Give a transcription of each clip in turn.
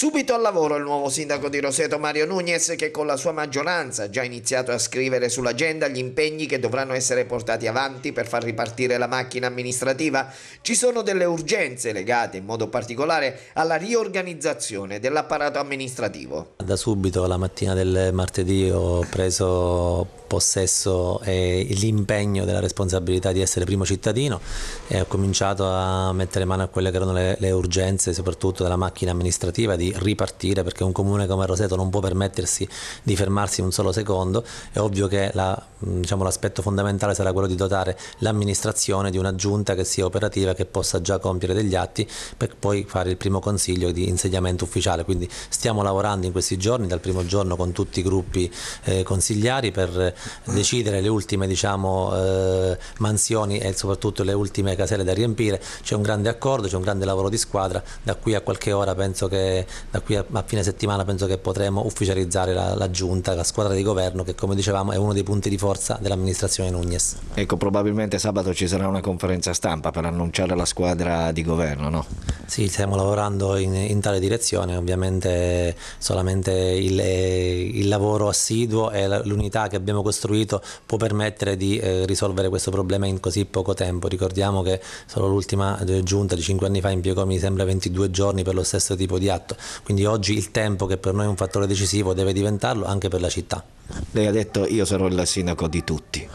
Subito al lavoro il nuovo sindaco di Roseto Mario Nunez che con la sua maggioranza ha già iniziato a scrivere sull'agenda gli impegni che dovranno essere portati avanti per far ripartire la macchina amministrativa. Ci sono delle urgenze legate in modo particolare alla riorganizzazione dell'apparato amministrativo. Da subito la mattina del martedì ho preso possesso e l'impegno della responsabilità di essere primo cittadino e ho cominciato a mettere mano a quelle che erano le, le urgenze soprattutto della macchina amministrativa di ripartire perché un comune come Roseto non può permettersi di fermarsi un solo secondo, è ovvio che la, diciamo, l'aspetto fondamentale sarà quello di dotare l'amministrazione di una giunta che sia operativa, che possa già compiere degli atti per poi fare il primo consiglio di insediamento ufficiale, quindi stiamo lavorando in questi giorni, dal primo giorno con tutti i gruppi eh, consigliari per eh, decidere le ultime diciamo, eh, mansioni e soprattutto le ultime caselle da riempire, c'è un grande accordo, c'è un grande lavoro di squadra, da qui a qualche ora penso che da qui a, a fine settimana penso che potremo ufficializzare la, la, giunta, la squadra di governo che come dicevamo è uno dei punti di forza dell'amministrazione Nunez. Ecco, probabilmente sabato ci sarà una conferenza stampa per annunciare la squadra di governo, no? Sì, stiamo lavorando in, in tale direzione, ovviamente solamente il, eh, il lavoro assiduo e l'unità che abbiamo costruito può permettere di eh, risolvere questo problema in così poco tempo. Ricordiamo che solo l'ultima eh, giunta di 5 anni fa impiegò mi sembra 22 giorni per lo stesso tipo di atto, quindi oggi il tempo che per noi è un fattore decisivo deve diventarlo anche per la città. Lei ha detto io sarò il sindaco di tutti.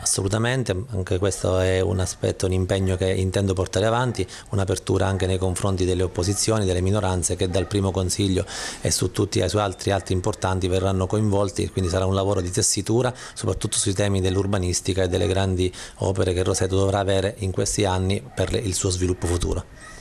Assolutamente, anche questo è un aspetto, un impegno che intendo portare avanti, un'apertura anche nei confronti delle opposizioni, delle minoranze che dal primo consiglio e su tutti i suoi altri atti importanti verranno coinvolti, quindi sarà un lavoro di tessitura, soprattutto sui temi dell'urbanistica e delle grandi opere che Roseto dovrà avere in questi anni per il suo sviluppo futuro.